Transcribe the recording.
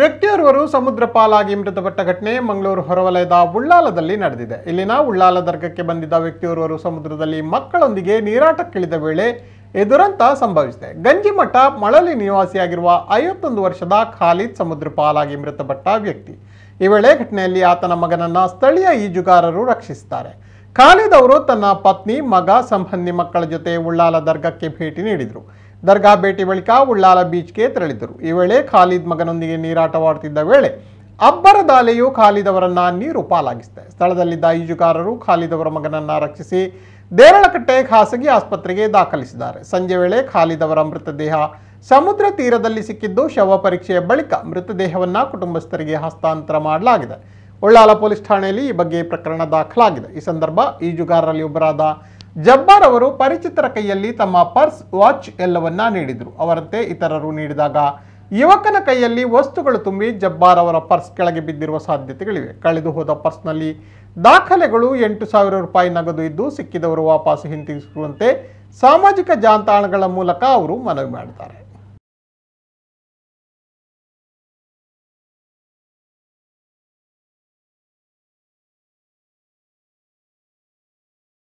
ವ್ಯಕ್ತಿಯೋರ್ವರು ಸಮುದ್ರ ಪಾಲಾಗಿ ಮೃತಪಟ್ಟ ಘಟನೆ ಮಂಗಳೂರು ಹೊರವಲಯದ ಉಳ್ಳಾಲದಲ್ಲಿ ನಡೆದಿದೆ ಇಲ್ಲಿನ ಉಳ್ಳಾಲ ದರ್ಗಕ್ಕೆ ಬಂದಿದ್ದ ವ್ಯಕ್ತಿಯೋರ್ವರು ಸಮುದ್ರದಲ್ಲಿ ಮಕ್ಕಳೊಂದಿಗೆ ನೀರಾಟಕ್ಕಿಳಿದ ವೇಳೆ ಎದುರಂತ ಸಂಭವಿಸಿದೆ ಗಂಜಿಮಠ ಮಳಲಿ ನಿವಾಸಿಯಾಗಿರುವ ಐವತ್ತೊಂದು ವರ್ಷದ ಖಾಲಿದ್ ಸಮುದ್ರ ಪಾಲಾಗಿ ಮೃತಪಟ್ಟ ವ್ಯಕ್ತಿ ಈ ವೇಳೆ ಘಟನೆಯಲ್ಲಿ ಆತನ ಮಗನನ್ನ ಸ್ಥಳೀಯ ಈಜುಗಾರರು ರಕ್ಷಿಸುತ್ತಾರೆ ಖಾಲಿದ್ ಅವರು ತನ್ನ ಪತ್ನಿ ಮಗ ಸಂಬಂಧಿ ಮಕ್ಕಳ ಜೊತೆ ಉಳ್ಳಾಲ ದರ್ಗಕ್ಕೆ ಭೇಟಿ ನೀಡಿದರು ದರ್ಗಾ ಭೇಟಿ ಬಳಿಕ ಉಳ್ಳಾಲ ಬೀಚ್ಗೆ ತೆರಳಿದ್ದರು ಈ ವೇಳೆ ಖಾಲಿದ್ ಮಗನೊಂದಿಗೆ ನೀರಾಟವಾಡುತ್ತಿದ್ದ ವೇಳೆ ಅಬ್ಬರ ಅಲೆಯು ಖಾಲಿದ್ ಅವರನ್ನ ನೀರು ಪಾಲಾಗಿಸಿದೆ ಸ್ಥಳದಲ್ಲಿದ್ದ ಈಜುಗಾರರು ಖಾಲಿದ್ ಅವರ ಮಗನನ್ನ ರಕ್ಷಿಸಿ ದೇರಳಕಟ್ಟೆ ಖಾಸಗಿ ಆಸ್ಪತ್ರೆಗೆ ದಾಖಲಿಸಿದ್ದಾರೆ ಸಂಜೆ ವೇಳೆ ಖಾಲಿದ್ ಅವರ ಮೃತದೇಹ ಸಮುದ್ರ ತೀರದಲ್ಲಿ ಸಿಕ್ಕಿದ್ದು ಶವ ಪರೀಕ್ಷೆಯ ಬಳಿಕ ಮೃತದೇಹವನ್ನ ಕುಟುಂಬಸ್ಥರಿಗೆ ಹಸ್ತಾಂತರ ಮಾಡಲಾಗಿದೆ ಉಳ್ಳಾಲ ಪೊಲೀಸ್ ಠಾಣೆಯಲ್ಲಿ ಈ ಬಗ್ಗೆ ಪ್ರಕರಣ ದಾಖಲಾಗಿದೆ ಈ ಸಂದರ್ಭ ಈಜುಗಾರರಲ್ಲಿ ಒಬ್ಬರಾದ ಜಬ್ಬಾರ್ ಅವರು ಪರಿಚಿತರ ಕೈಯಲ್ಲಿ ತಮ್ಮ ಪರ್ಸ್ ವಾಚ್ ಎಲ್ಲವನ್ನ ನೀಡಿದರು ಅವರಂತೆ ಇತರರು ನೀಡಿದಾಗ ಯುವಕನ ಕೈಯಲ್ಲಿ ವಸ್ತುಗಳು ತುಂಬಿ ಜಬ್ಬಾರ್ ಅವರ ಪರ್ಸ್ ಕೆಳಗೆ ಬಿದ್ದಿರುವ ಸಾಧ್ಯತೆಗಳಿವೆ ಕಳೆದು ಹೋದ ಪರ್ಸ್ನಲ್ಲಿ ದಾಖಲೆಗಳು ಎಂಟು ಸಾವಿರ ರೂಪಾಯಿ ನಗದು ಇದ್ದು ಸಿಕ್ಕಿದವರು ವಾಪಸ್ ಹಿಂತಿರುಗಿಸುವಂತೆ ಸಾಮಾಜಿಕ ಜಾಲತಾಣಗಳ ಮೂಲಕ ಅವರು ಮನವಿ ಮಾಡಿದ್ದಾರೆ